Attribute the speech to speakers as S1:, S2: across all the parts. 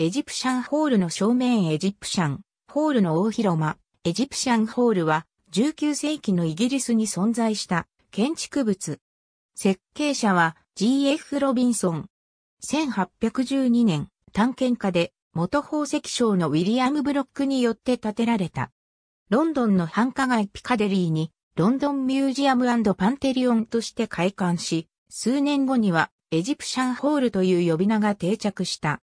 S1: エジプシャンホールの正面エジプシャンホールの大広間、エジプシャンホールは19世紀のイギリスに存在した建築物。設計者は G.F. ロビンソン。1812年、探検家で元宝石商のウィリアム・ブロックによって建てられた。ロンドンの繁華街ピカデリーにロンドンミュージアムパンテリオンとして開館し、数年後にはエジプシャンホールという呼び名が定着した。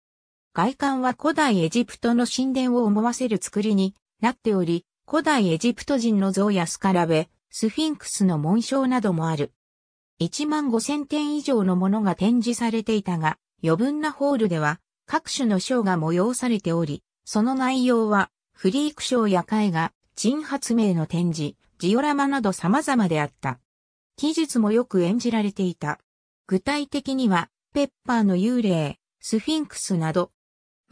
S1: 外観は古代エジプトの神殿を思わせる作りになっており、古代エジプト人の像やスカラベ、スフィンクスの紋章などもある。1万5000点以上のものが展示されていたが、余分なホールでは各種の章が催されており、その内容はフリークショーや絵画、陳発明の展示、ジオラマなど様々であった。技術もよく演じられていた。具体的には、ペッパーの幽霊、スフィンクスなど、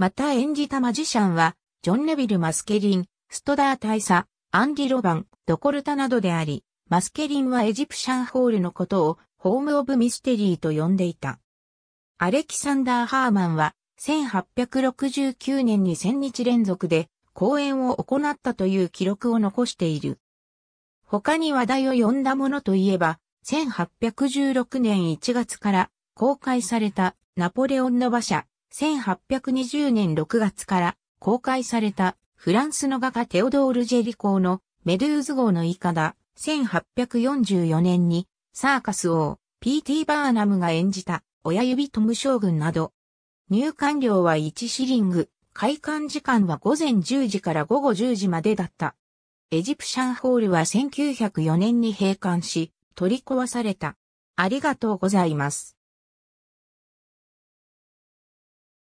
S1: また演じたマジシャンは、ジョン・ネビル・マスケリン、ストダー大佐、アンディ・ロバン、ドコルタなどであり、マスケリンはエジプシャンホールのことを、ホーム・オブ・ミステリーと呼んでいた。アレキサンダー・ハーマンは、1869年に1000日連続で、公演を行ったという記録を残している。他に話題を呼んだものといえば、1816年1月から公開されたナポレオンの馬車1820年6月から公開されたフランスの画家テオドール・ジェリコーのメドゥーズ号のイカだ。1844年にサーカス王、P.T. バーナムが演じた親指トム将軍など、入館料は1シリング、開館時間は午前10時から午後10時までだった。エジプシャンホールは1904年に閉館し、取り壊された。ありがとうございます。